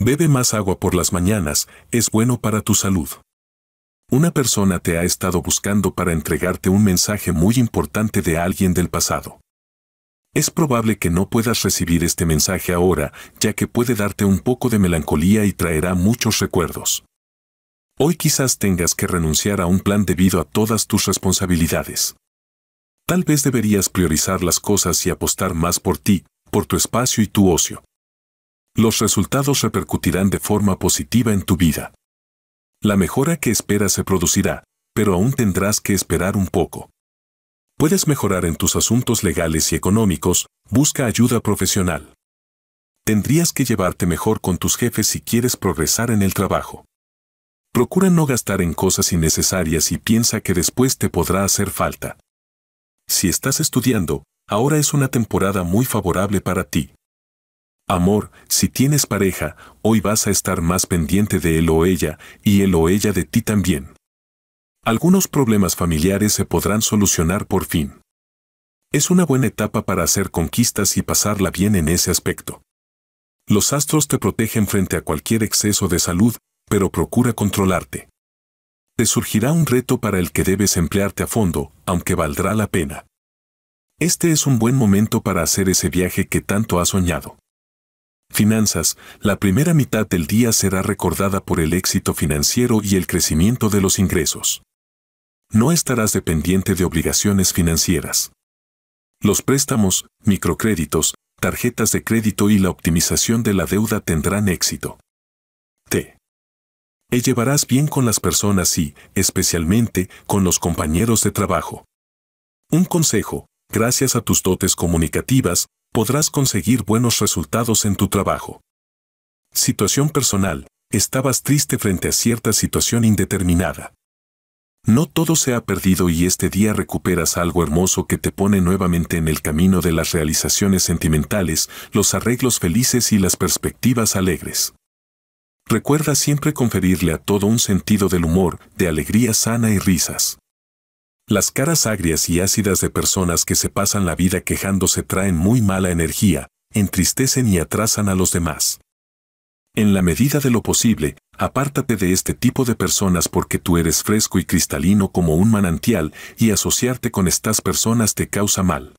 Bebe más agua por las mañanas, es bueno para tu salud. Una persona te ha estado buscando para entregarte un mensaje muy importante de alguien del pasado. Es probable que no puedas recibir este mensaje ahora, ya que puede darte un poco de melancolía y traerá muchos recuerdos. Hoy quizás tengas que renunciar a un plan debido a todas tus responsabilidades. Tal vez deberías priorizar las cosas y apostar más por ti, por tu espacio y tu ocio los resultados repercutirán de forma positiva en tu vida. La mejora que esperas se producirá, pero aún tendrás que esperar un poco. Puedes mejorar en tus asuntos legales y económicos, busca ayuda profesional. Tendrías que llevarte mejor con tus jefes si quieres progresar en el trabajo. Procura no gastar en cosas innecesarias y piensa que después te podrá hacer falta. Si estás estudiando, ahora es una temporada muy favorable para ti. Amor, si tienes pareja, hoy vas a estar más pendiente de él o ella, y él o ella de ti también. Algunos problemas familiares se podrán solucionar por fin. Es una buena etapa para hacer conquistas y pasarla bien en ese aspecto. Los astros te protegen frente a cualquier exceso de salud, pero procura controlarte. Te surgirá un reto para el que debes emplearte a fondo, aunque valdrá la pena. Este es un buen momento para hacer ese viaje que tanto has soñado. Finanzas, la primera mitad del día será recordada por el éxito financiero y el crecimiento de los ingresos. No estarás dependiente de obligaciones financieras. Los préstamos, microcréditos, tarjetas de crédito y la optimización de la deuda tendrán éxito. T. Te llevarás bien con las personas y, especialmente, con los compañeros de trabajo. Un consejo, gracias a tus dotes comunicativas, podrás conseguir buenos resultados en tu trabajo. Situación personal. Estabas triste frente a cierta situación indeterminada. No todo se ha perdido y este día recuperas algo hermoso que te pone nuevamente en el camino de las realizaciones sentimentales, los arreglos felices y las perspectivas alegres. Recuerda siempre conferirle a todo un sentido del humor, de alegría sana y risas. Las caras agrias y ácidas de personas que se pasan la vida quejándose traen muy mala energía, entristecen y atrasan a los demás. En la medida de lo posible, apártate de este tipo de personas porque tú eres fresco y cristalino como un manantial y asociarte con estas personas te causa mal.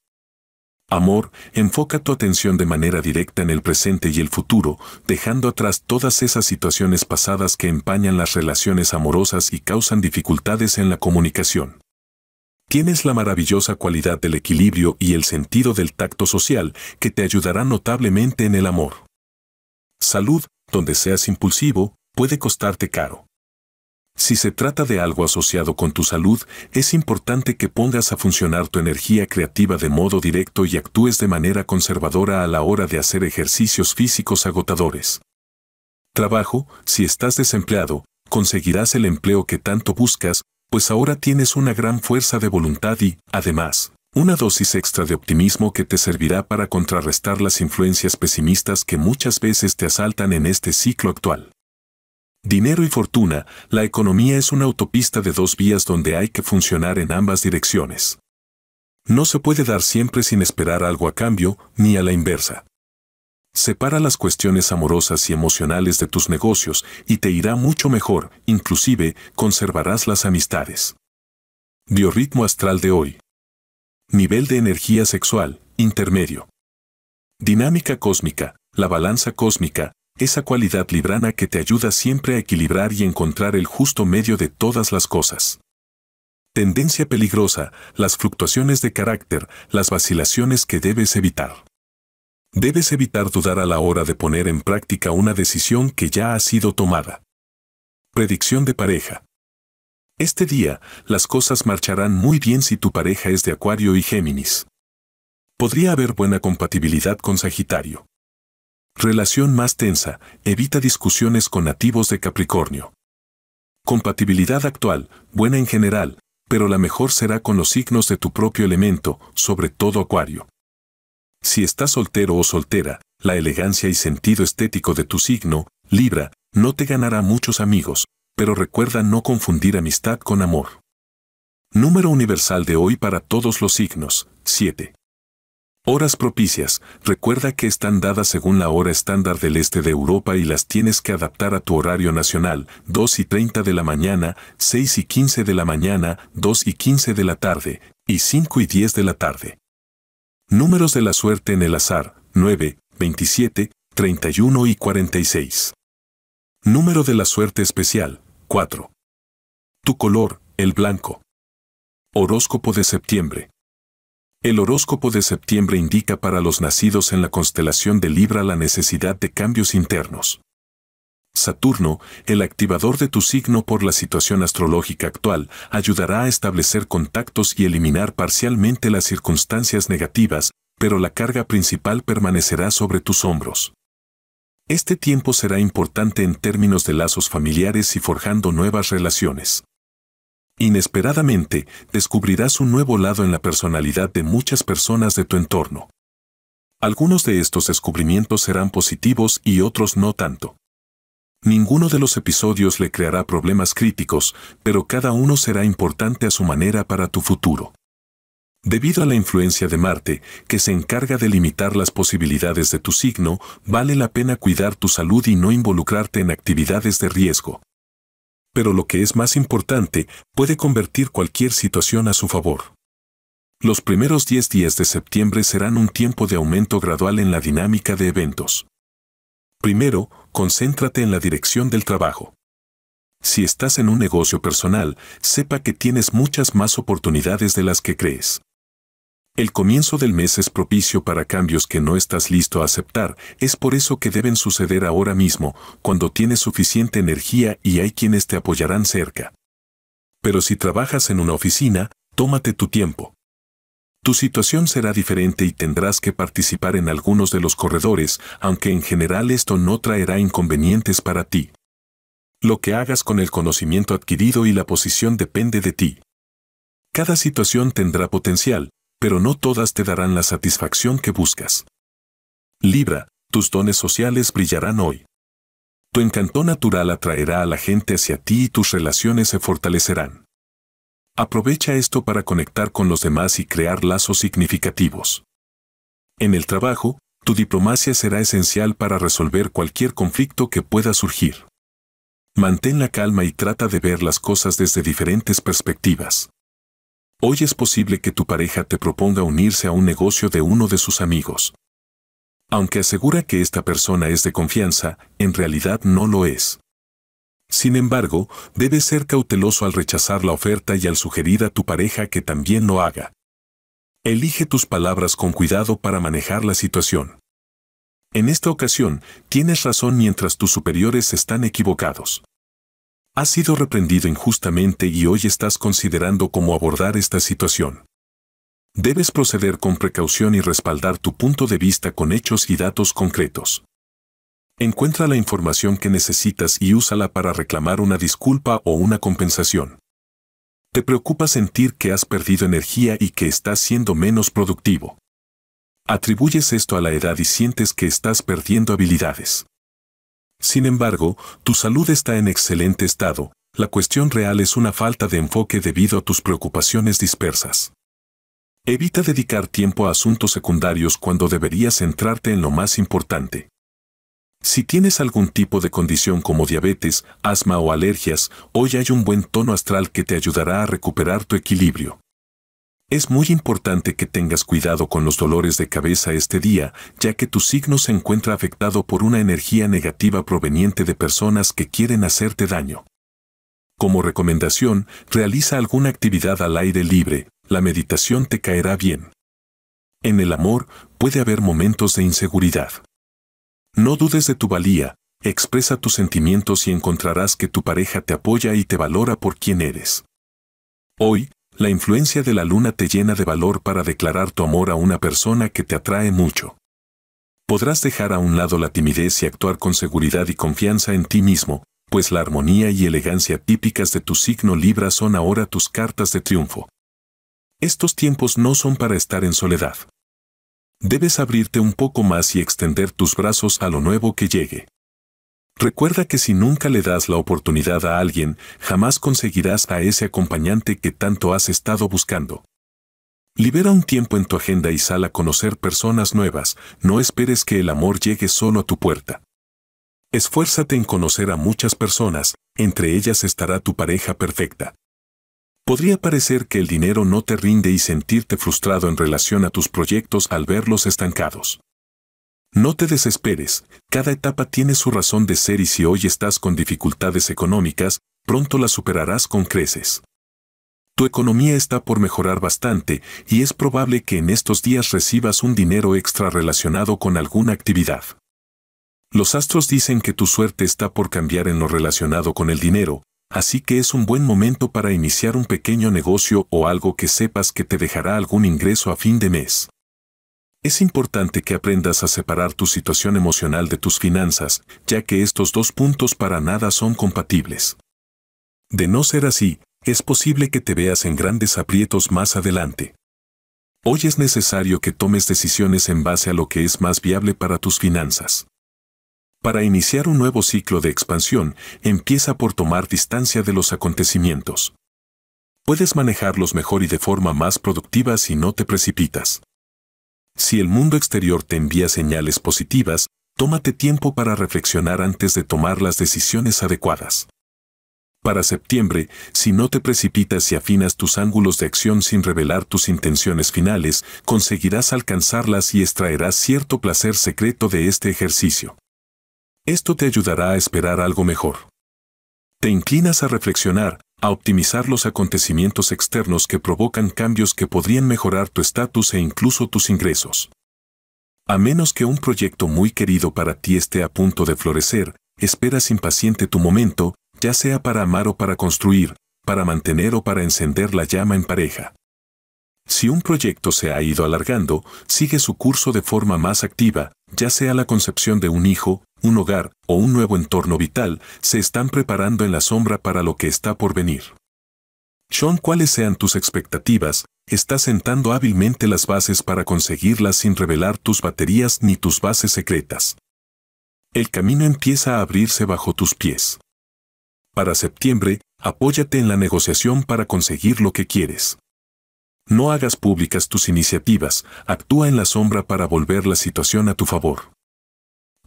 Amor, enfoca tu atención de manera directa en el presente y el futuro, dejando atrás todas esas situaciones pasadas que empañan las relaciones amorosas y causan dificultades en la comunicación. Tienes la maravillosa cualidad del equilibrio y el sentido del tacto social que te ayudará notablemente en el amor. Salud, donde seas impulsivo, puede costarte caro. Si se trata de algo asociado con tu salud, es importante que pongas a funcionar tu energía creativa de modo directo y actúes de manera conservadora a la hora de hacer ejercicios físicos agotadores. Trabajo, si estás desempleado, conseguirás el empleo que tanto buscas, pues ahora tienes una gran fuerza de voluntad y, además, una dosis extra de optimismo que te servirá para contrarrestar las influencias pesimistas que muchas veces te asaltan en este ciclo actual. Dinero y fortuna, la economía es una autopista de dos vías donde hay que funcionar en ambas direcciones. No se puede dar siempre sin esperar algo a cambio, ni a la inversa. Separa las cuestiones amorosas y emocionales de tus negocios y te irá mucho mejor, inclusive conservarás las amistades. Biorritmo astral de hoy. Nivel de energía sexual, intermedio. Dinámica cósmica, la balanza cósmica, esa cualidad librana que te ayuda siempre a equilibrar y encontrar el justo medio de todas las cosas. Tendencia peligrosa, las fluctuaciones de carácter, las vacilaciones que debes evitar. Debes evitar dudar a la hora de poner en práctica una decisión que ya ha sido tomada. Predicción de pareja. Este día, las cosas marcharán muy bien si tu pareja es de Acuario y Géminis. Podría haber buena compatibilidad con Sagitario. Relación más tensa, evita discusiones con nativos de Capricornio. Compatibilidad actual, buena en general, pero la mejor será con los signos de tu propio elemento, sobre todo Acuario. Si estás soltero o soltera, la elegancia y sentido estético de tu signo, Libra, no te ganará muchos amigos, pero recuerda no confundir amistad con amor. Número universal de hoy para todos los signos, 7. Horas propicias, recuerda que están dadas según la hora estándar del este de Europa y las tienes que adaptar a tu horario nacional, 2 y 30 de la mañana, 6 y 15 de la mañana, 2 y 15 de la tarde, y 5 y 10 de la tarde. Números de la suerte en el azar, 9, 27, 31 y 46. Número de la suerte especial, 4. Tu color, el blanco. Horóscopo de septiembre. El horóscopo de septiembre indica para los nacidos en la constelación de Libra la necesidad de cambios internos. Saturno, el activador de tu signo por la situación astrológica actual, ayudará a establecer contactos y eliminar parcialmente las circunstancias negativas, pero la carga principal permanecerá sobre tus hombros. Este tiempo será importante en términos de lazos familiares y forjando nuevas relaciones. Inesperadamente, descubrirás un nuevo lado en la personalidad de muchas personas de tu entorno. Algunos de estos descubrimientos serán positivos y otros no tanto. Ninguno de los episodios le creará problemas críticos, pero cada uno será importante a su manera para tu futuro. Debido a la influencia de Marte, que se encarga de limitar las posibilidades de tu signo, vale la pena cuidar tu salud y no involucrarte en actividades de riesgo. Pero lo que es más importante, puede convertir cualquier situación a su favor. Los primeros 10 días de septiembre serán un tiempo de aumento gradual en la dinámica de eventos. Primero, concéntrate en la dirección del trabajo. Si estás en un negocio personal, sepa que tienes muchas más oportunidades de las que crees. El comienzo del mes es propicio para cambios que no estás listo a aceptar, es por eso que deben suceder ahora mismo, cuando tienes suficiente energía y hay quienes te apoyarán cerca. Pero si trabajas en una oficina, tómate tu tiempo. Tu situación será diferente y tendrás que participar en algunos de los corredores, aunque en general esto no traerá inconvenientes para ti. Lo que hagas con el conocimiento adquirido y la posición depende de ti. Cada situación tendrá potencial, pero no todas te darán la satisfacción que buscas. Libra, tus dones sociales brillarán hoy. Tu encanto natural atraerá a la gente hacia ti y tus relaciones se fortalecerán. Aprovecha esto para conectar con los demás y crear lazos significativos. En el trabajo, tu diplomacia será esencial para resolver cualquier conflicto que pueda surgir. Mantén la calma y trata de ver las cosas desde diferentes perspectivas. Hoy es posible que tu pareja te proponga unirse a un negocio de uno de sus amigos. Aunque asegura que esta persona es de confianza, en realidad no lo es. Sin embargo, debes ser cauteloso al rechazar la oferta y al sugerir a tu pareja que también lo haga. Elige tus palabras con cuidado para manejar la situación. En esta ocasión, tienes razón mientras tus superiores están equivocados. Has sido reprendido injustamente y hoy estás considerando cómo abordar esta situación. Debes proceder con precaución y respaldar tu punto de vista con hechos y datos concretos. Encuentra la información que necesitas y úsala para reclamar una disculpa o una compensación. Te preocupa sentir que has perdido energía y que estás siendo menos productivo. Atribuyes esto a la edad y sientes que estás perdiendo habilidades. Sin embargo, tu salud está en excelente estado, la cuestión real es una falta de enfoque debido a tus preocupaciones dispersas. Evita dedicar tiempo a asuntos secundarios cuando deberías centrarte en lo más importante. Si tienes algún tipo de condición como diabetes, asma o alergias, hoy hay un buen tono astral que te ayudará a recuperar tu equilibrio. Es muy importante que tengas cuidado con los dolores de cabeza este día, ya que tu signo se encuentra afectado por una energía negativa proveniente de personas que quieren hacerte daño. Como recomendación, realiza alguna actividad al aire libre, la meditación te caerá bien. En el amor puede haber momentos de inseguridad. No dudes de tu valía, expresa tus sentimientos y encontrarás que tu pareja te apoya y te valora por quien eres. Hoy, la influencia de la luna te llena de valor para declarar tu amor a una persona que te atrae mucho. Podrás dejar a un lado la timidez y actuar con seguridad y confianza en ti mismo, pues la armonía y elegancia típicas de tu signo Libra son ahora tus cartas de triunfo. Estos tiempos no son para estar en soledad. Debes abrirte un poco más y extender tus brazos a lo nuevo que llegue. Recuerda que si nunca le das la oportunidad a alguien, jamás conseguirás a ese acompañante que tanto has estado buscando. Libera un tiempo en tu agenda y sal a conocer personas nuevas, no esperes que el amor llegue solo a tu puerta. Esfuérzate en conocer a muchas personas, entre ellas estará tu pareja perfecta. Podría parecer que el dinero no te rinde y sentirte frustrado en relación a tus proyectos al verlos estancados. No te desesperes, cada etapa tiene su razón de ser y si hoy estás con dificultades económicas, pronto las superarás con creces. Tu economía está por mejorar bastante y es probable que en estos días recibas un dinero extra relacionado con alguna actividad. Los astros dicen que tu suerte está por cambiar en lo relacionado con el dinero, así que es un buen momento para iniciar un pequeño negocio o algo que sepas que te dejará algún ingreso a fin de mes. Es importante que aprendas a separar tu situación emocional de tus finanzas, ya que estos dos puntos para nada son compatibles. De no ser así, es posible que te veas en grandes aprietos más adelante. Hoy es necesario que tomes decisiones en base a lo que es más viable para tus finanzas. Para iniciar un nuevo ciclo de expansión, empieza por tomar distancia de los acontecimientos. Puedes manejarlos mejor y de forma más productiva si no te precipitas. Si el mundo exterior te envía señales positivas, tómate tiempo para reflexionar antes de tomar las decisiones adecuadas. Para septiembre, si no te precipitas y afinas tus ángulos de acción sin revelar tus intenciones finales, conseguirás alcanzarlas y extraerás cierto placer secreto de este ejercicio. Esto te ayudará a esperar algo mejor. Te inclinas a reflexionar, a optimizar los acontecimientos externos que provocan cambios que podrían mejorar tu estatus e incluso tus ingresos. A menos que un proyecto muy querido para ti esté a punto de florecer, esperas impaciente tu momento, ya sea para amar o para construir, para mantener o para encender la llama en pareja. Si un proyecto se ha ido alargando, sigue su curso de forma más activa, ya sea la concepción de un hijo, un hogar o un nuevo entorno vital, se están preparando en la sombra para lo que está por venir. Sean cuáles sean tus expectativas, estás sentando hábilmente las bases para conseguirlas sin revelar tus baterías ni tus bases secretas. El camino empieza a abrirse bajo tus pies. Para septiembre, apóyate en la negociación para conseguir lo que quieres. No hagas públicas tus iniciativas, actúa en la sombra para volver la situación a tu favor.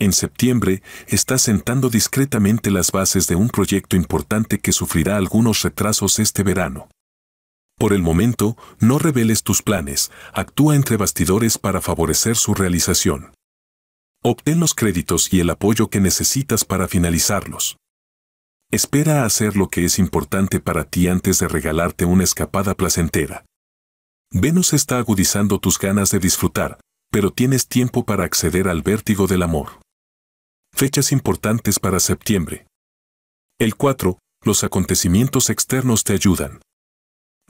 En septiembre, estás sentando discretamente las bases de un proyecto importante que sufrirá algunos retrasos este verano. Por el momento, no reveles tus planes, actúa entre bastidores para favorecer su realización. Obtén los créditos y el apoyo que necesitas para finalizarlos. Espera a hacer lo que es importante para ti antes de regalarte una escapada placentera. Venus está agudizando tus ganas de disfrutar, pero tienes tiempo para acceder al vértigo del amor. Fechas importantes para septiembre. El 4. Los acontecimientos externos te ayudan.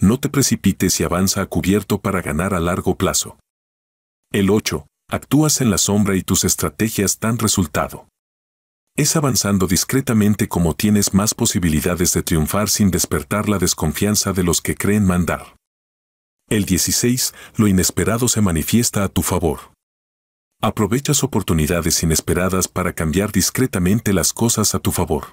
No te precipites y avanza a cubierto para ganar a largo plazo. El 8. Actúas en la sombra y tus estrategias dan resultado. Es avanzando discretamente como tienes más posibilidades de triunfar sin despertar la desconfianza de los que creen mandar. El 16, lo inesperado se manifiesta a tu favor. Aprovechas oportunidades inesperadas para cambiar discretamente las cosas a tu favor.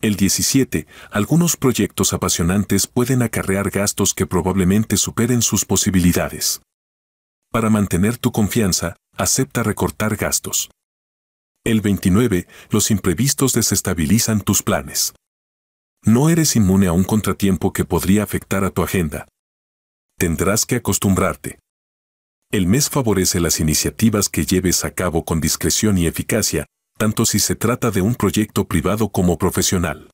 El 17, algunos proyectos apasionantes pueden acarrear gastos que probablemente superen sus posibilidades. Para mantener tu confianza, acepta recortar gastos. El 29, los imprevistos desestabilizan tus planes. No eres inmune a un contratiempo que podría afectar a tu agenda, tendrás que acostumbrarte. El mes favorece las iniciativas que lleves a cabo con discreción y eficacia, tanto si se trata de un proyecto privado como profesional.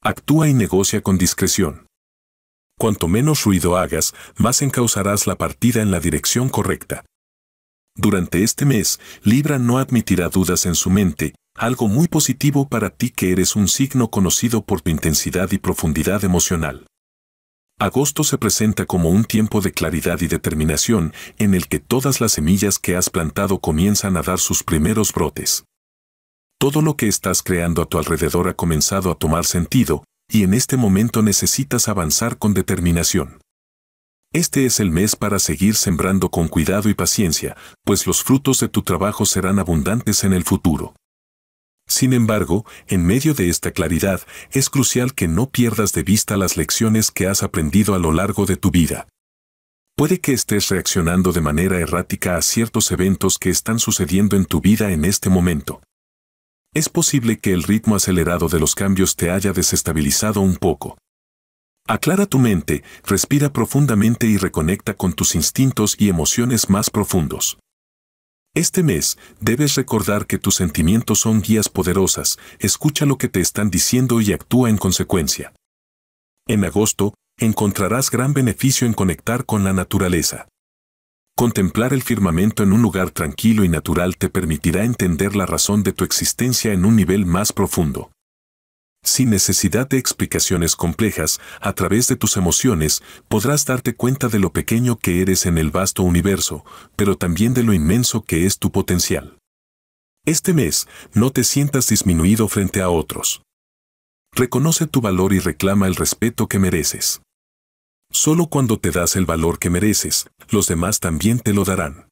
Actúa y negocia con discreción. Cuanto menos ruido hagas, más encauzarás la partida en la dirección correcta. Durante este mes, Libra no admitirá dudas en su mente, algo muy positivo para ti que eres un signo conocido por tu intensidad y profundidad emocional. Agosto se presenta como un tiempo de claridad y determinación en el que todas las semillas que has plantado comienzan a dar sus primeros brotes. Todo lo que estás creando a tu alrededor ha comenzado a tomar sentido y en este momento necesitas avanzar con determinación. Este es el mes para seguir sembrando con cuidado y paciencia, pues los frutos de tu trabajo serán abundantes en el futuro. Sin embargo, en medio de esta claridad, es crucial que no pierdas de vista las lecciones que has aprendido a lo largo de tu vida. Puede que estés reaccionando de manera errática a ciertos eventos que están sucediendo en tu vida en este momento. Es posible que el ritmo acelerado de los cambios te haya desestabilizado un poco. Aclara tu mente, respira profundamente y reconecta con tus instintos y emociones más profundos. Este mes, debes recordar que tus sentimientos son guías poderosas, escucha lo que te están diciendo y actúa en consecuencia. En agosto, encontrarás gran beneficio en conectar con la naturaleza. Contemplar el firmamento en un lugar tranquilo y natural te permitirá entender la razón de tu existencia en un nivel más profundo. Sin necesidad de explicaciones complejas, a través de tus emociones podrás darte cuenta de lo pequeño que eres en el vasto universo, pero también de lo inmenso que es tu potencial. Este mes, no te sientas disminuido frente a otros. Reconoce tu valor y reclama el respeto que mereces. Solo cuando te das el valor que mereces, los demás también te lo darán.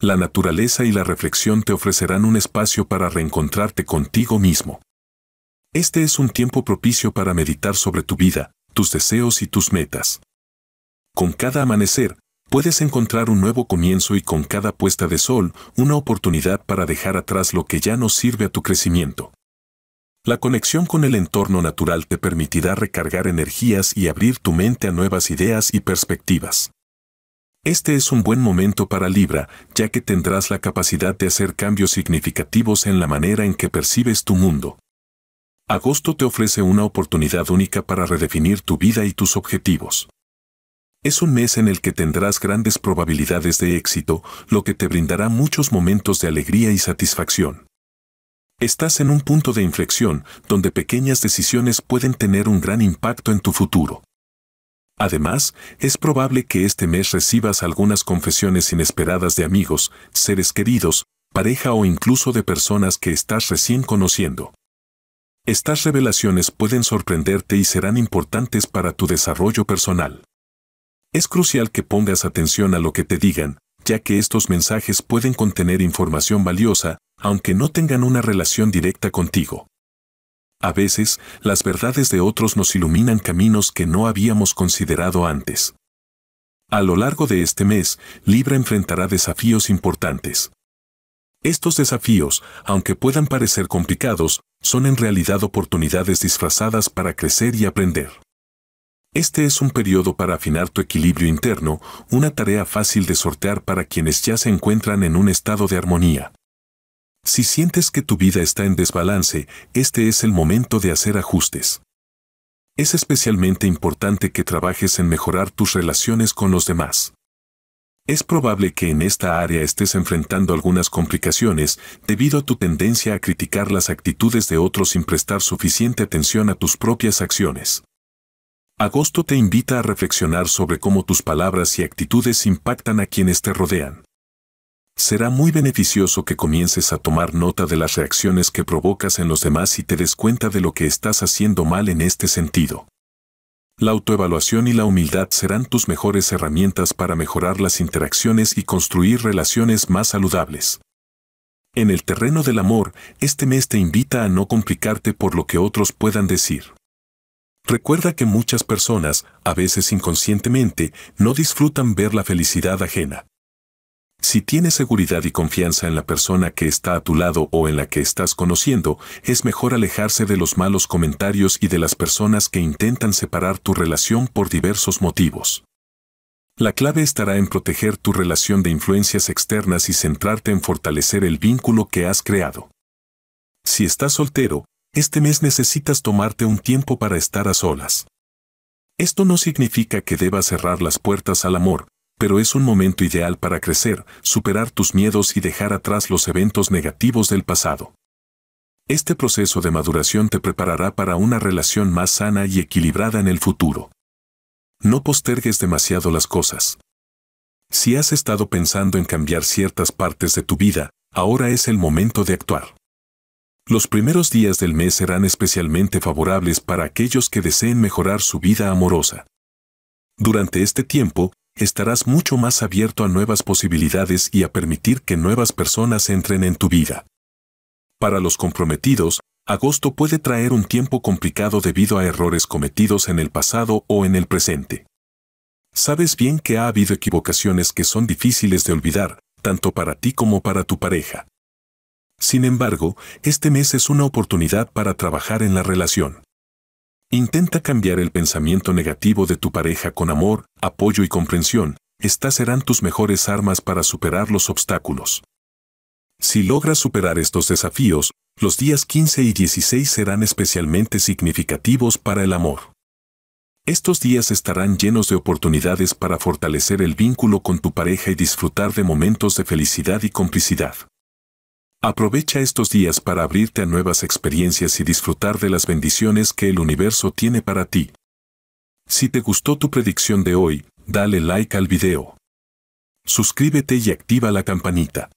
La naturaleza y la reflexión te ofrecerán un espacio para reencontrarte contigo mismo. Este es un tiempo propicio para meditar sobre tu vida, tus deseos y tus metas. Con cada amanecer, puedes encontrar un nuevo comienzo y con cada puesta de sol, una oportunidad para dejar atrás lo que ya no sirve a tu crecimiento. La conexión con el entorno natural te permitirá recargar energías y abrir tu mente a nuevas ideas y perspectivas. Este es un buen momento para Libra, ya que tendrás la capacidad de hacer cambios significativos en la manera en que percibes tu mundo. Agosto te ofrece una oportunidad única para redefinir tu vida y tus objetivos. Es un mes en el que tendrás grandes probabilidades de éxito, lo que te brindará muchos momentos de alegría y satisfacción. Estás en un punto de inflexión donde pequeñas decisiones pueden tener un gran impacto en tu futuro. Además, es probable que este mes recibas algunas confesiones inesperadas de amigos, seres queridos, pareja o incluso de personas que estás recién conociendo. Estas revelaciones pueden sorprenderte y serán importantes para tu desarrollo personal. Es crucial que pongas atención a lo que te digan, ya que estos mensajes pueden contener información valiosa, aunque no tengan una relación directa contigo. A veces, las verdades de otros nos iluminan caminos que no habíamos considerado antes. A lo largo de este mes, Libra enfrentará desafíos importantes. Estos desafíos, aunque puedan parecer complicados, son en realidad oportunidades disfrazadas para crecer y aprender. Este es un periodo para afinar tu equilibrio interno, una tarea fácil de sortear para quienes ya se encuentran en un estado de armonía. Si sientes que tu vida está en desbalance, este es el momento de hacer ajustes. Es especialmente importante que trabajes en mejorar tus relaciones con los demás. Es probable que en esta área estés enfrentando algunas complicaciones debido a tu tendencia a criticar las actitudes de otros sin prestar suficiente atención a tus propias acciones. Agosto te invita a reflexionar sobre cómo tus palabras y actitudes impactan a quienes te rodean. Será muy beneficioso que comiences a tomar nota de las reacciones que provocas en los demás y te des cuenta de lo que estás haciendo mal en este sentido. La autoevaluación y la humildad serán tus mejores herramientas para mejorar las interacciones y construir relaciones más saludables. En el terreno del amor, este mes te invita a no complicarte por lo que otros puedan decir. Recuerda que muchas personas, a veces inconscientemente, no disfrutan ver la felicidad ajena. Si tienes seguridad y confianza en la persona que está a tu lado o en la que estás conociendo, es mejor alejarse de los malos comentarios y de las personas que intentan separar tu relación por diversos motivos. La clave estará en proteger tu relación de influencias externas y centrarte en fortalecer el vínculo que has creado. Si estás soltero, este mes necesitas tomarte un tiempo para estar a solas. Esto no significa que debas cerrar las puertas al amor, pero es un momento ideal para crecer, superar tus miedos y dejar atrás los eventos negativos del pasado. Este proceso de maduración te preparará para una relación más sana y equilibrada en el futuro. No postergues demasiado las cosas. Si has estado pensando en cambiar ciertas partes de tu vida, ahora es el momento de actuar. Los primeros días del mes serán especialmente favorables para aquellos que deseen mejorar su vida amorosa. Durante este tiempo, estarás mucho más abierto a nuevas posibilidades y a permitir que nuevas personas entren en tu vida. Para los comprometidos, agosto puede traer un tiempo complicado debido a errores cometidos en el pasado o en el presente. Sabes bien que ha habido equivocaciones que son difíciles de olvidar, tanto para ti como para tu pareja. Sin embargo, este mes es una oportunidad para trabajar en la relación. Intenta cambiar el pensamiento negativo de tu pareja con amor, apoyo y comprensión. Estas serán tus mejores armas para superar los obstáculos. Si logras superar estos desafíos, los días 15 y 16 serán especialmente significativos para el amor. Estos días estarán llenos de oportunidades para fortalecer el vínculo con tu pareja y disfrutar de momentos de felicidad y complicidad. Aprovecha estos días para abrirte a nuevas experiencias y disfrutar de las bendiciones que el universo tiene para ti. Si te gustó tu predicción de hoy, dale like al video. Suscríbete y activa la campanita.